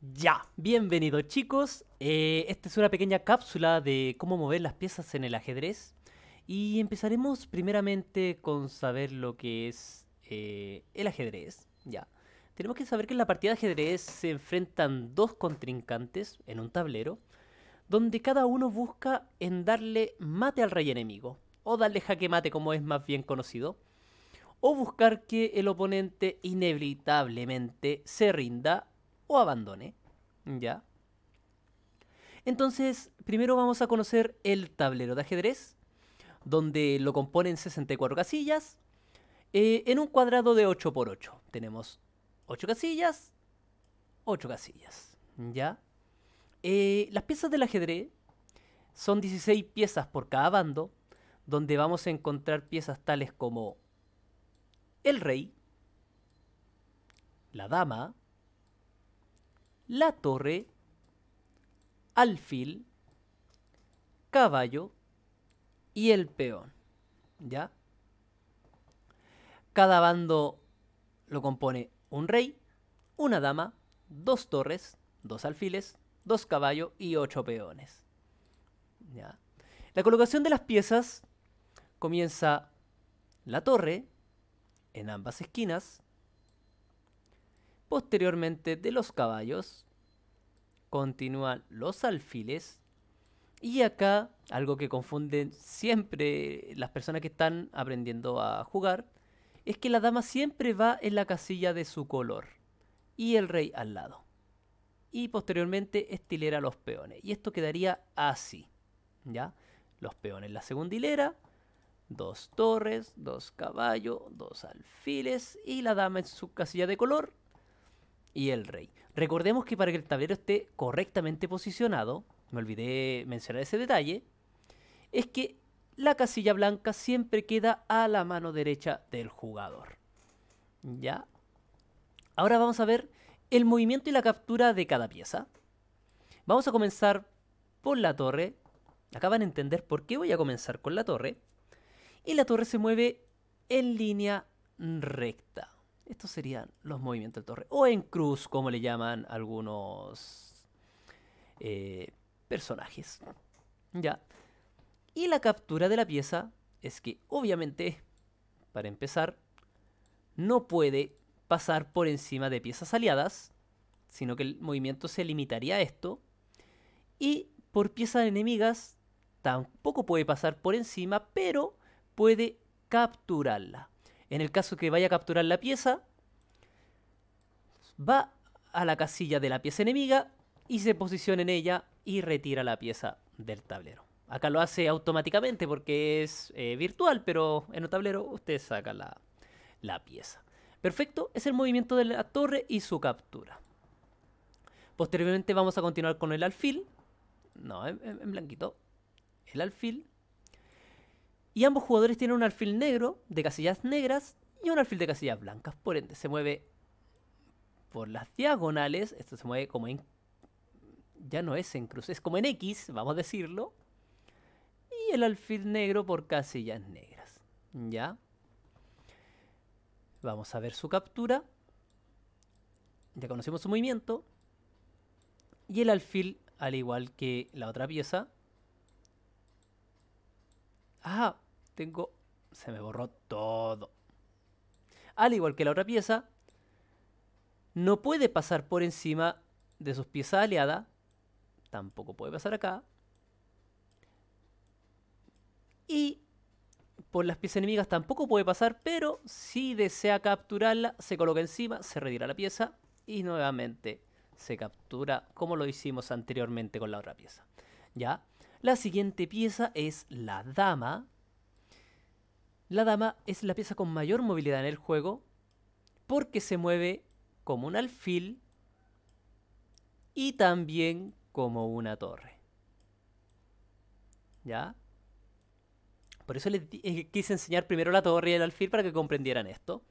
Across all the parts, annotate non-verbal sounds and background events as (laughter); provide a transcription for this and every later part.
Ya, bienvenidos chicos. Eh, esta es una pequeña cápsula de cómo mover las piezas en el ajedrez. Y empezaremos primeramente con saber lo que es eh, el ajedrez. Ya. Tenemos que saber que en la partida de ajedrez se enfrentan dos contrincantes en un tablero, donde cada uno busca en darle mate al rey enemigo, o darle jaque mate como es más bien conocido, o buscar que el oponente inevitablemente se rinda o abandone. ¿Ya? Entonces, primero vamos a conocer el tablero de ajedrez, donde lo componen 64 casillas, eh, en un cuadrado de 8 por 8. Tenemos 8 casillas, 8 casillas, ¿ya? Eh, las piezas del ajedrez son 16 piezas por cada bando, donde vamos a encontrar piezas tales como el rey, la dama, la torre, alfil, caballo y el peón. ¿Ya? Cada bando lo compone un rey, una dama, dos torres, dos alfiles, dos caballos y ocho peones. ¿Ya? La colocación de las piezas comienza la torre en ambas esquinas, Posteriormente de los caballos, continúan los alfiles. Y acá, algo que confunden siempre las personas que están aprendiendo a jugar, es que la dama siempre va en la casilla de su color y el rey al lado. Y posteriormente estilera los peones. Y esto quedaría así, ¿ya? Los peones, en la segunda hilera, dos torres, dos caballos, dos alfiles y la dama en su casilla de color y el rey. Recordemos que para que el tablero esté correctamente posicionado, me olvidé mencionar ese detalle, es que la casilla blanca siempre queda a la mano derecha del jugador. ¿Ya? Ahora vamos a ver el movimiento y la captura de cada pieza. Vamos a comenzar por la torre. Acaban de entender por qué voy a comenzar con la torre. Y la torre se mueve en línea recta. Estos serían los movimientos de torre. O en cruz, como le llaman algunos eh, personajes. Ya. Y la captura de la pieza es que, obviamente, para empezar, no puede pasar por encima de piezas aliadas, sino que el movimiento se limitaría a esto. Y por piezas enemigas tampoco puede pasar por encima, pero puede capturarla. En el caso que vaya a capturar la pieza, va a la casilla de la pieza enemiga y se posiciona en ella y retira la pieza del tablero. Acá lo hace automáticamente porque es eh, virtual, pero en el tablero usted saca la, pieza. Perfecto, es el movimiento de la torre y su captura. Posteriormente vamos a continuar con el alfil. No, en blanquito. El alfil y ambos jugadores tienen un alfil negro de casillas negras y un alfil de casillas blancas. Por ende, se mueve por las diagonales. Esto se mueve como en... Ya no es en cruz, es como en X, vamos a decirlo. Y el alfil negro por casillas negras. ¿Ya? Vamos a ver su captura. Ya conocemos su movimiento. Y el alfil, al igual que la otra pieza. Ah, tengo... Se me borró todo. Al igual que la otra pieza, no puede pasar por encima de sus piezas aliadas. Tampoco puede pasar acá. Y por las piezas enemigas tampoco puede pasar, pero si desea capturarla, se coloca encima, se retira la pieza y nuevamente se captura como lo hicimos anteriormente con la otra pieza. ¿Ya? La siguiente pieza es la dama, la dama es la pieza con mayor movilidad en el juego porque se mueve como un alfil y también como una torre. ¿Ya? Por eso les eh, quise enseñar primero la torre y el alfil para que comprendieran esto.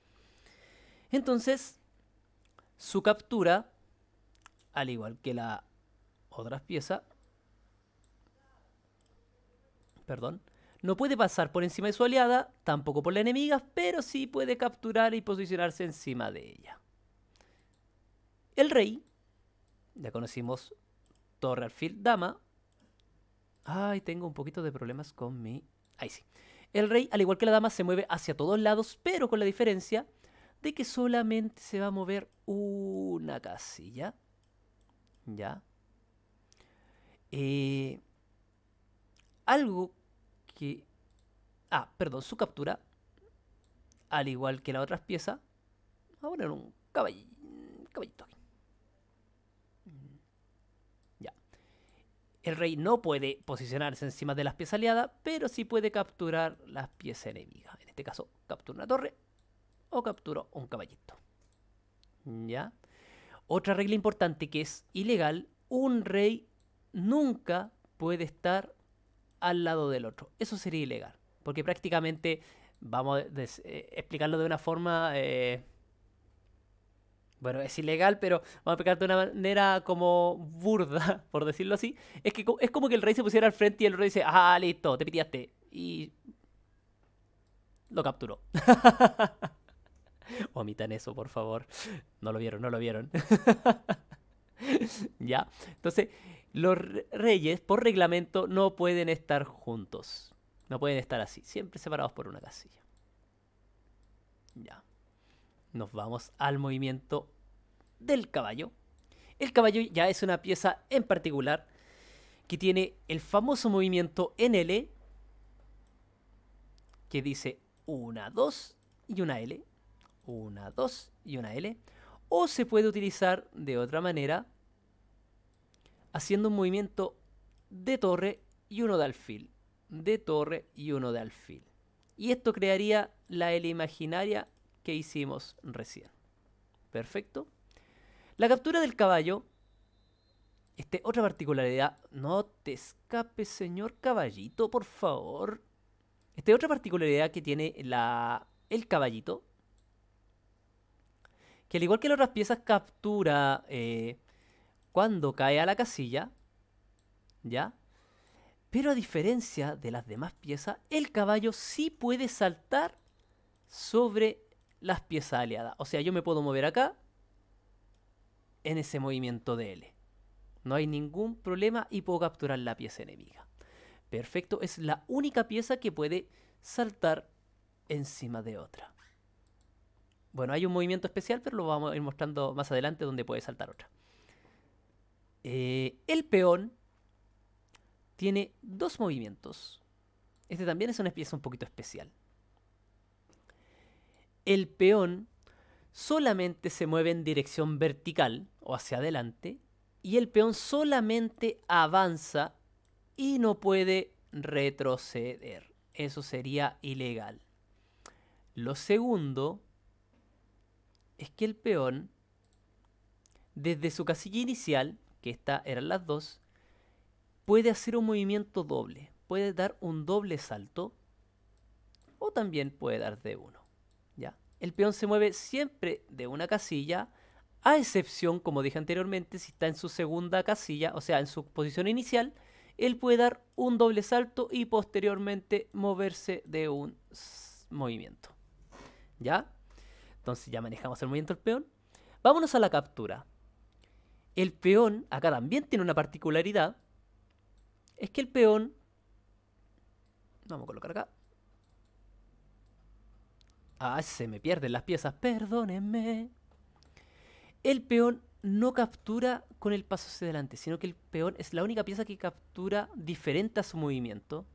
Entonces, su captura, al igual que la otra pieza, perdón, no puede pasar por encima de su aliada, tampoco por la enemiga, pero sí puede capturar y posicionarse encima de ella. El rey, ya conocimos torre, alfil, dama. Ay, tengo un poquito de problemas con mi... Ahí sí. El rey, al igual que la dama, se mueve hacia todos lados, pero con la diferencia de que solamente se va a mover una casilla. ¿Ya? Eh, algo Ah, perdón, su captura, al igual que las otras piezas, vamos a poner un caballito, mm, Ya. El rey no puede posicionarse encima de las piezas aliadas, pero sí puede capturar las piezas enemigas. En este caso, captura una torre o captura un caballito. ¿Ya? Otra regla importante que es ilegal, un rey nunca puede estar al lado del otro. Eso sería ilegal, porque prácticamente, vamos a eh, explicarlo de una forma... Eh, bueno, es ilegal, pero vamos a explicarlo de una manera como burda, (laughs) por decirlo así. Es que es como que el rey se pusiera al frente y el rey dice, ah, listo, te pitiaste. Y lo capturó. (laughs) Omitan eso, por favor. No lo vieron, no lo vieron. (laughs) ya. Entonces, los reyes por reglamento no pueden estar juntos. No pueden estar así, siempre separados por una casilla. Ya. Nos vamos al movimiento del caballo. El caballo ya es una pieza en particular que tiene el famoso movimiento en L. que dice una dos y una L. Una dos y una L. O se puede utilizar de otra manera haciendo un movimiento de torre y uno de alfil. De torre y uno de alfil. Y esto crearía la L imaginaria que hicimos recién. Perfecto. La captura del caballo. Este, otra particularidad. No te escape señor caballito, por favor. Este, otra particularidad que tiene la, el caballito. Que al igual que las otras piezas captura eh, cuando cae a la casilla, ¿ya? Pero a diferencia de las demás piezas, el caballo sí puede saltar sobre las piezas aliadas. O sea, yo me puedo mover acá en ese movimiento de L. No hay ningún problema y puedo capturar la pieza enemiga. Perfecto, es la única pieza que puede saltar encima de otra. Bueno, hay un movimiento especial, pero lo vamos a ir mostrando más adelante donde puede saltar otra. Eh, el peón tiene dos movimientos. Este también es una pieza un poquito especial. El peón solamente se mueve en dirección vertical o hacia adelante y el peón solamente avanza y no puede retroceder. Eso sería ilegal. Lo segundo es que el peón, desde su casilla inicial, que estas eran las dos, puede hacer un movimiento doble. Puede dar un doble salto o también puede dar de uno. ¿ya? El peón se mueve siempre de una casilla, a excepción, como dije anteriormente, si está en su segunda casilla, o sea, en su posición inicial, él puede dar un doble salto y posteriormente moverse de un movimiento. ¿Ya? Entonces ya manejamos el movimiento del peón. Vámonos a la captura. El peón, acá también tiene una particularidad, es que el peón, vamos a colocar acá, ah, se me pierden las piezas, perdónenme, el peón no captura con el paso hacia adelante, sino que el peón es la única pieza que captura diferente a su movimiento.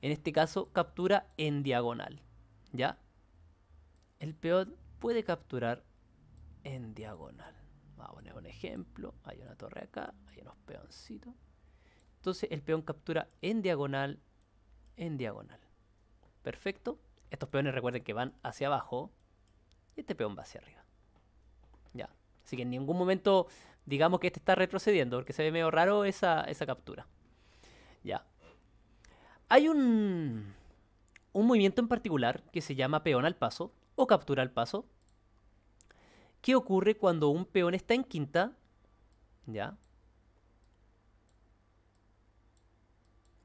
En este caso, captura en diagonal. ¿Ya? El peón puede capturar en diagonal. Vamos a poner un ejemplo. Hay una torre acá, hay unos peoncitos. Entonces el peón captura en diagonal, en diagonal. Perfecto. Estos peones recuerden que van hacia abajo y este peón va hacia arriba. Ya. Así que en ningún momento digamos que este está retrocediendo porque se ve medio raro esa, captura. Ya. Hay un, un movimiento en particular que se llama peón al paso o captura al paso ¿Qué ocurre cuando un peón está en quinta? ¿Ya?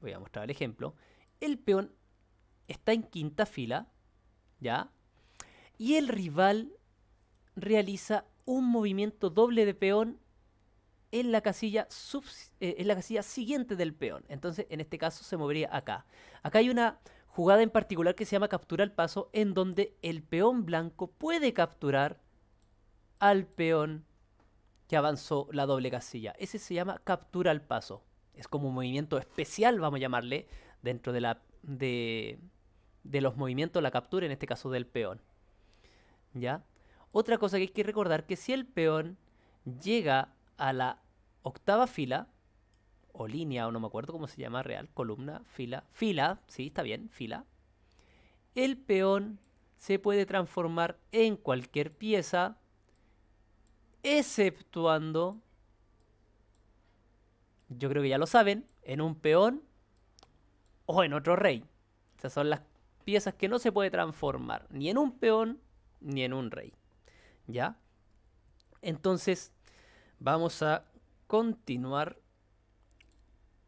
Voy a mostrar el ejemplo. El peón está en quinta fila, ¿ya? Y el rival realiza un movimiento doble de peón en la, casilla eh, en la casilla siguiente del peón. Entonces, en este caso se movería acá. Acá hay una jugada en particular que se llama captura al paso, en donde el peón blanco puede capturar al peón que avanzó la doble casilla. Ese se llama captura al paso. Es como un movimiento especial, vamos a llamarle, dentro de, la, de, de los movimientos, la captura, en este caso del peón. ¿Ya? Otra cosa que hay que recordar que si el peón llega a la octava fila, o línea, o no me acuerdo cómo se llama real, columna, fila, fila, sí, está bien, fila, el peón se puede transformar en cualquier pieza exceptuando, yo creo que ya lo saben, en un peón o en otro rey. Estas son las piezas que no se puede transformar ni en un peón ni en un rey. ¿Ya? Entonces, vamos a continuar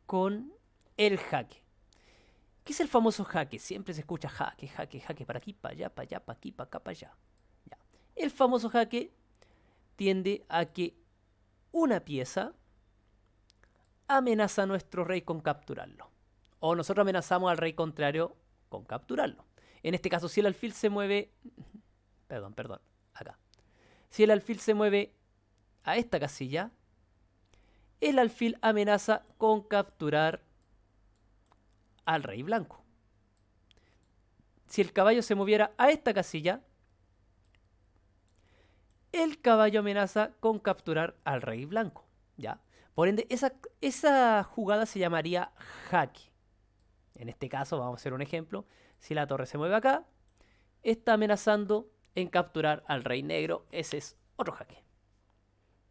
con el jaque. ¿Qué es el famoso jaque? Siempre se escucha jaque, jaque, jaque, para aquí, para allá, para allá, para aquí, para acá, para allá. El famoso jaque tiende a que una pieza amenaza a nuestro rey con capturarlo. O nosotros amenazamos al rey contrario con capturarlo. En este caso, si el alfil se mueve... (laughs) Perdón, perdón, acá. Si el alfil se mueve a esta casilla, el alfil amenaza con capturar al rey blanco. Si el caballo se moviera a esta casilla, el caballo amenaza con capturar al rey blanco. ¿ya? Por ende, esa, esa jugada se llamaría jaque. En este caso, vamos a hacer un ejemplo. Si la torre se mueve acá, está amenazando en capturar al rey negro. Ese es otro jaque.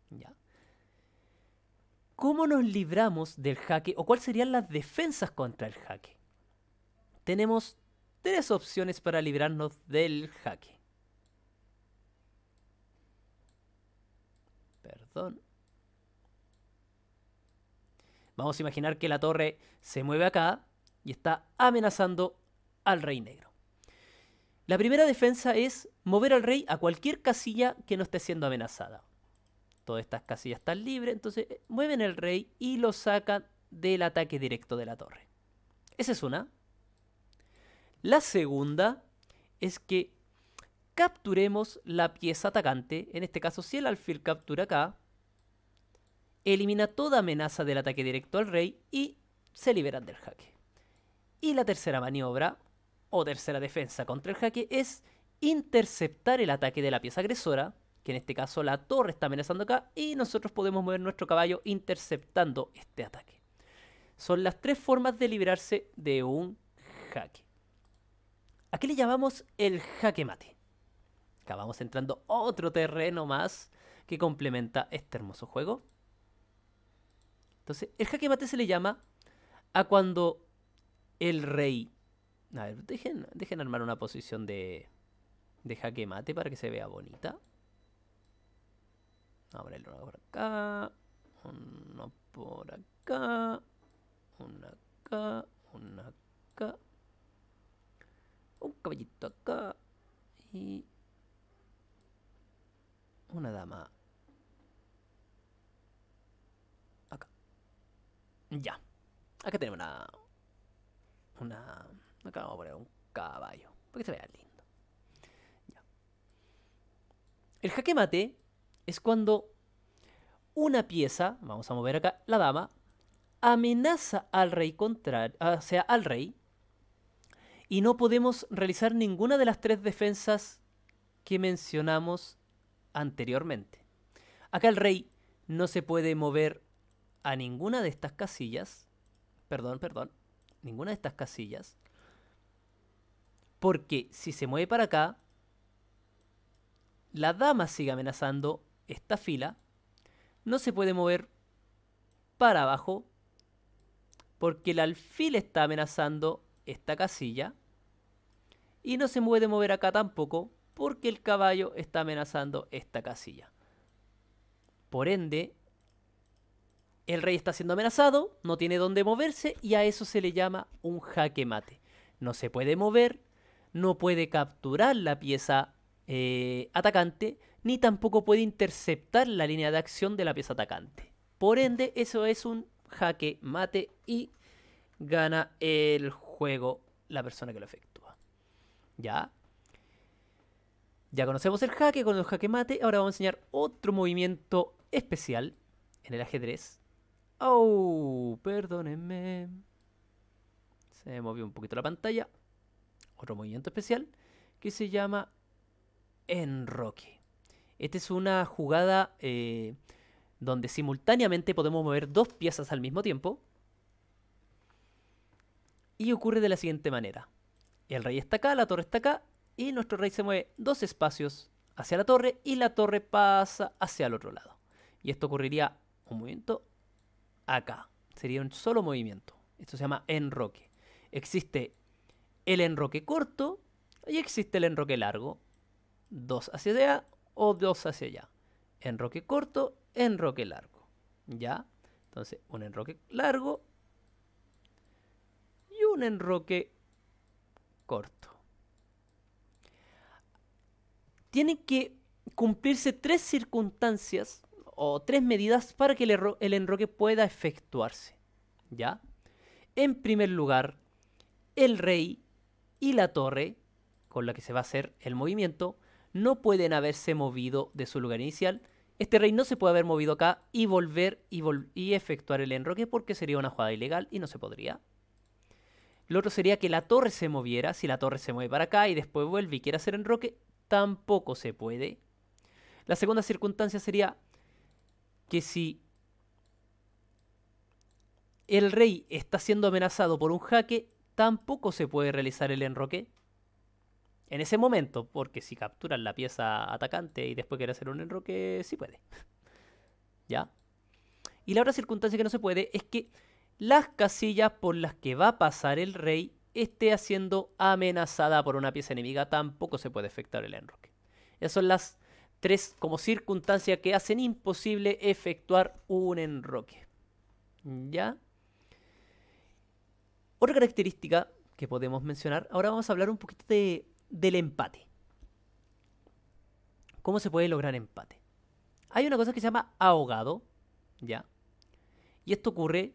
¿Ya? ¿Cómo nos libramos del jaque o cuáles serían las defensas contra el jaque? Tenemos tres opciones para librarnos del jaque. Vamos a imaginar que la torre se mueve acá y está amenazando al rey negro. La primera defensa es mover al rey a cualquier casilla que no esté siendo amenazada. Todas estas casillas están libres, entonces eh, mueven al rey y lo sacan del ataque directo de la torre. Esa es una. La segunda es que capturemos la pieza atacante, en este caso si el alfil captura acá, elimina toda amenaza del ataque directo al rey y se liberan del jaque. Y la tercera maniobra, o tercera defensa contra el jaque, es interceptar el ataque de la pieza agresora, que en este caso la torre está amenazando acá, y nosotros podemos mover nuestro caballo interceptando este ataque. Son las tres formas de liberarse de un jaque. ¿A qué le llamamos el jaque mate? Acá vamos entrando otro terreno más que complementa este hermoso juego. Entonces, el jaque mate se le llama a cuando el rey... A ver, dejen, armar una posición de, de jaque mate para que se vea bonita. Ahora el por acá, uno por acá, uno acá, uno acá, un caballito acá y una dama Ya. Acá tenemos una... Una... Acá vamos a poner un caballo. porque se vea lindo. Ya. El jaque mate es cuando una pieza, vamos a mover acá, la dama, amenaza al rey contra. o sea, al rey, y no podemos realizar ninguna de las tres defensas que mencionamos anteriormente. Acá el rey no se puede mover a ninguna de estas casillas, perdón, perdón, ninguna de estas casillas, porque si se mueve para acá, la dama sigue amenazando esta fila, no se puede mover para abajo, porque el alfil está amenazando esta casilla, y no se puede mover acá tampoco, porque el caballo está amenazando esta casilla. Por ende, el rey está siendo amenazado, no tiene dónde moverse y a eso se le llama un jaque mate. No se puede mover, no puede capturar la pieza eh, atacante, ni tampoco puede interceptar la línea de acción de la pieza atacante. Por ende, eso es un jaque mate y gana el juego la persona que lo efectúa. ¿Ya? Ya conocemos el jaque con el jaque mate, ahora vamos a enseñar otro movimiento especial en el ajedrez Oh, perdónenme. Se movió un poquito la pantalla. Otro movimiento especial que se llama enroque. Esta es una jugada eh, donde simultáneamente podemos mover dos piezas al mismo tiempo. Y ocurre de la siguiente manera. El rey está acá, la torre está acá, y nuestro rey se mueve dos espacios hacia la torre y la torre pasa hacia el otro lado. Y esto ocurriría un movimiento, acá. Sería un solo movimiento. Esto se llama enroque. Existe el enroque corto y existe el enroque largo. Dos hacia allá o dos hacia allá. Enroque corto, enroque largo. ¿Ya? Entonces, un enroque largo y un enroque corto. Tienen que cumplirse tres circunstancias o tres medidas para que el, enroque pueda efectuarse. ¿Ya? En primer lugar, el rey y la torre con la que se va a hacer el movimiento no pueden haberse movido de su lugar inicial. Este rey no se puede haber movido acá y volver y, y efectuar el enroque porque sería una jugada ilegal y no se podría. Lo otro sería que la torre se moviera. Si la torre se mueve para acá y después vuelve y quiere hacer enroque, tampoco se puede. La segunda circunstancia sería que si el rey está siendo amenazado por un jaque, tampoco se puede realizar el enroque. En ese momento, porque si capturan la pieza atacante y después quiere hacer un enroque, sí puede. (laughs) ¿Ya? Y la otra circunstancia que no se puede es que las casillas por las que va a pasar el rey esté siendo amenazada por una pieza enemiga, tampoco se puede efectuar el enroque. Esas son las Tres, como circunstancia que hacen imposible efectuar un enroque. ¿Ya? Otra característica que podemos mencionar, ahora vamos a hablar un poquito de, del empate. ¿Cómo se puede lograr empate? Hay una cosa que se llama ahogado, ¿ya? Y esto ocurre,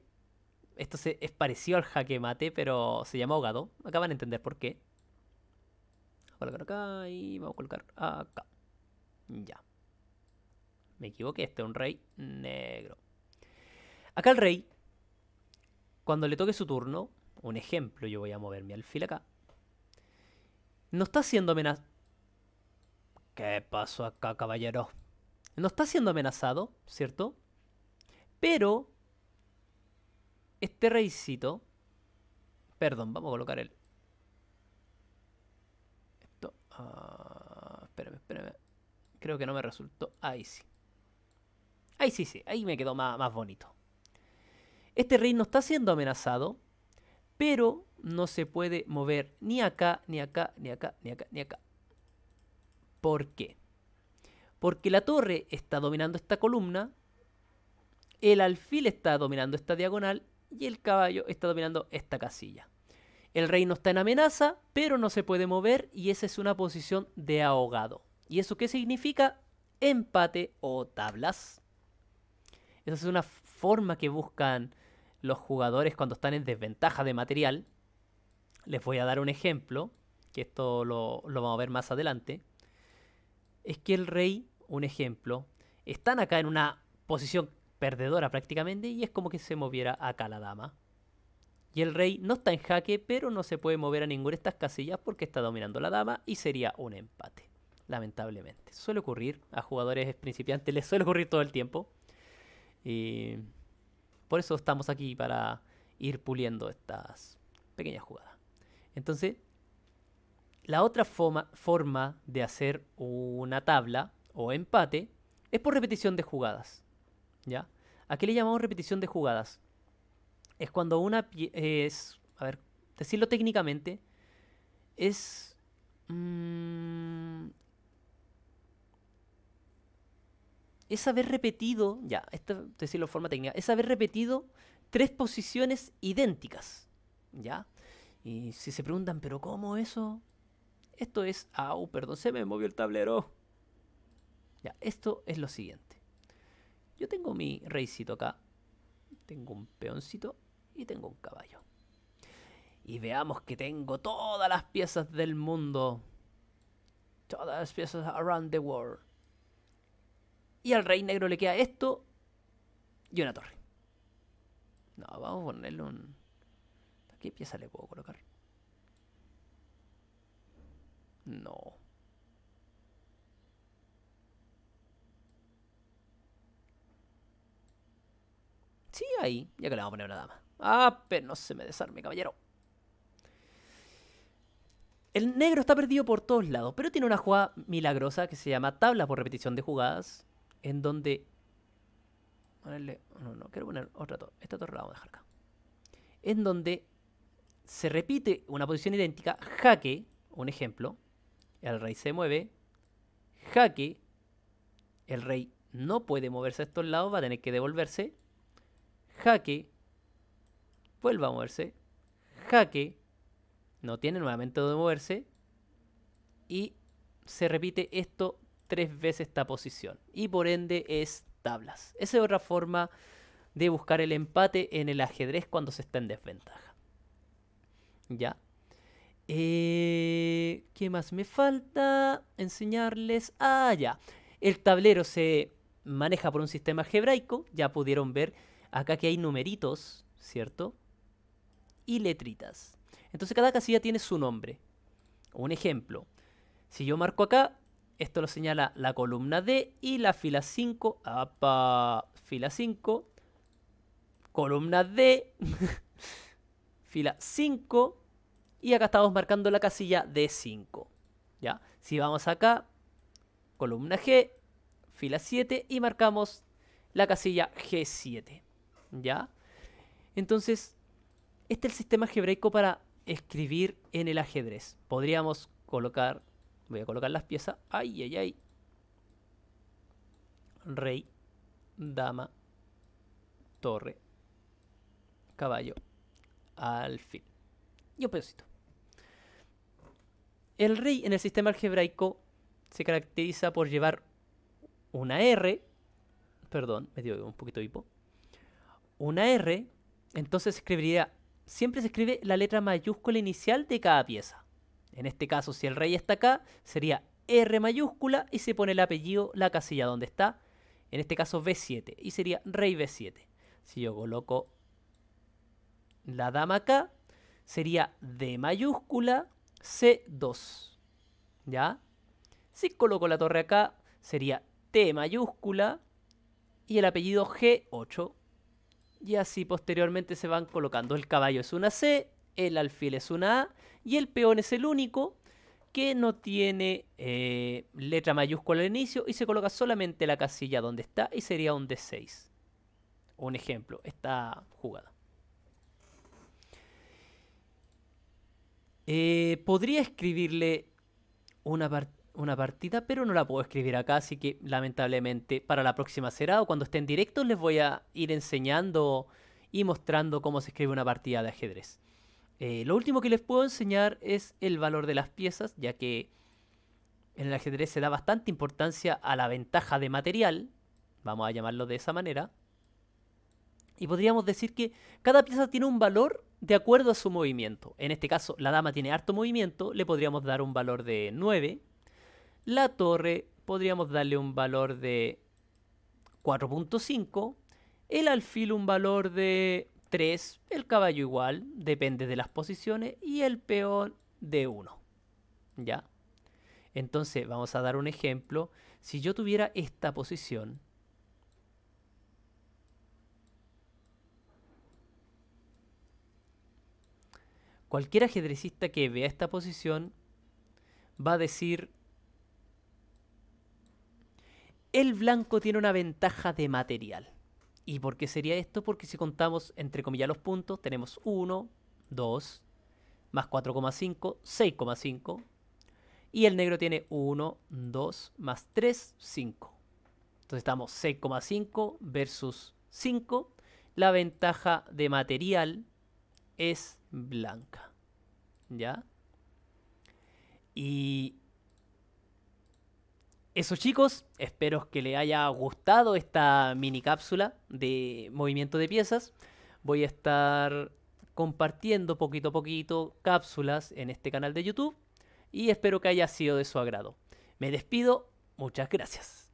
esto es parecido al jaque mate, pero se llama ahogado. Acá de a entender por qué. Vamos a colocar acá y vamos a colocar acá. Ya. Me equivoqué, este es un rey negro. Acá el rey, cuando le toque su turno, un ejemplo, yo voy a mover mi alfil acá. No está siendo amenazado. ¿Qué pasó acá, caballero? No está siendo amenazado, ¿cierto? Pero este reycito... Perdón, vamos a colocar el Creo que no me resultó. Ahí sí. Ahí sí, sí. Ahí me quedó más, bonito. Este rey no está siendo amenazado, pero no se puede mover ni acá, ni acá, ni acá, ni acá, ni acá. ¿Por qué? Porque la torre está dominando esta columna, el alfil está dominando esta diagonal y el caballo está dominando esta casilla. El rey no está en amenaza, pero no se puede mover y esa es una posición de ahogado. ¿Y eso qué significa? Empate o tablas. Esa es una forma que buscan los jugadores cuando están en desventaja de material. Les voy a dar un ejemplo, que esto lo, vamos a ver más adelante. Es que el rey, un ejemplo, están acá en una posición perdedora prácticamente y es como que se moviera acá la dama. Y el rey no está en jaque, pero no se puede mover a ninguna de estas casillas porque está dominando la dama y sería un empate lamentablemente. Suele ocurrir, a jugadores principiantes les suele ocurrir todo el tiempo. Y por eso estamos aquí para ir puliendo estas pequeñas jugadas. Entonces, la otra forma, forma de hacer una tabla o empate es por repetición de jugadas. ¿Ya? ¿A qué le llamamos repetición de jugadas? Es cuando una es, a ver, decirlo técnicamente, es mm, es haber repetido, ya, esto decirlo de forma técnica, es haber repetido tres posiciones idénticas, ¿ya? Y si se preguntan, ¿pero cómo eso? Esto es, au, perdón, se me movió el tablero. Ya, esto es lo siguiente. Yo tengo mi reycito acá, tengo un peoncito y tengo un caballo. Y veamos que tengo todas las piezas del mundo. Todas las piezas around the world. Y al rey negro le queda esto y una torre. No, vamos a ponerle un... qué pieza le puedo colocar? No. Sí, ahí. Ya que le vamos a poner una dama. Ah, pero no se me desarme, caballero. El negro está perdido por todos lados, pero tiene una jugada milagrosa que se llama tabla por repetición de jugadas, en donde... Ponerle, quiero Esta torre la a dejar acá. En donde se repite una posición idéntica, jaque, un ejemplo, el rey se mueve, jaque, el rey no puede moverse a estos lados, va a tener que devolverse, jaque, vuelva a moverse, jaque, no tiene nuevamente donde moverse, y se repite esto tres veces esta posición. Y por ende es tablas. Esa es otra forma de buscar el empate en el ajedrez cuando se está en desventaja. ¿Ya? Eh, ¿Qué más me falta enseñarles? Ah, ya. El tablero se maneja por un sistema algebraico. Ya pudieron ver acá que hay numeritos, ¿cierto? Y letritas. Entonces cada casilla tiene su nombre. Un ejemplo. Si yo marco acá, esto lo señala la columna D y la fila 5. Apa, fila 5. Columna D. (laughs) fila 5. Y acá estamos marcando la casilla D5. ¿ya? Si vamos acá, columna G, fila 7 y marcamos la casilla G7. ¿Ya? Entonces, este es el sistema algebraico para escribir en el ajedrez. Podríamos colocar Voy a colocar las piezas. Ay, ay, ay. Rey, dama, torre, caballo, alfil. Y un pedacito. El rey en el sistema algebraico se caracteriza por llevar una R. Perdón, me dio un poquito de hipo. Una R. Entonces escribiría. Siempre se escribe la letra mayúscula inicial de cada pieza. En este caso, si el rey está acá, sería R mayúscula y se pone el apellido, la casilla donde está. En este caso B7 y sería rey B7. Si yo coloco la dama acá, sería D mayúscula C2. ¿Ya? Si coloco la torre acá, sería T mayúscula y el apellido G8. Y así posteriormente se van colocando el caballo es una C, el alfil es una A y el peón es el único que no tiene eh, letra mayúscula al inicio y se coloca solamente la casilla donde está y sería un D6. Un ejemplo, esta jugada. Eh, podría escribirle una, una, partida, pero no la puedo escribir acá, así que lamentablemente para la próxima será o cuando esté en directo les voy a ir enseñando y mostrando cómo se escribe una partida de ajedrez. Eh, lo último que les puedo enseñar es el valor de las piezas, ya que en el ajedrez se da bastante importancia a la ventaja de material, vamos a llamarlo de esa manera, y podríamos decir que cada pieza tiene un valor de acuerdo a su movimiento. En este caso, la dama tiene harto movimiento, le podríamos dar un valor de 9. La torre podríamos darle un valor de 4.5. El alfil un valor de 3, el caballo igual, depende de las posiciones, y el peón de 1. ¿Ya? Entonces, vamos a dar un ejemplo. Si yo tuviera esta posición, cualquier ajedrecista que vea esta posición va a decir, el blanco tiene una ventaja de material. ¿Y por qué sería esto? Porque si contamos entre comillas los puntos, tenemos 1, 2, más 4,5, 6,5. Y el negro tiene 1, 2, más 3, 5. Entonces estamos 6,5 versus 5. La ventaja de material es blanca. ¿Ya? Y eso chicos, espero que les haya gustado esta mini cápsula de movimiento de piezas. Voy a estar compartiendo poquito a poquito cápsulas en este canal de YouTube y espero que haya sido de su agrado. Me despido, muchas gracias.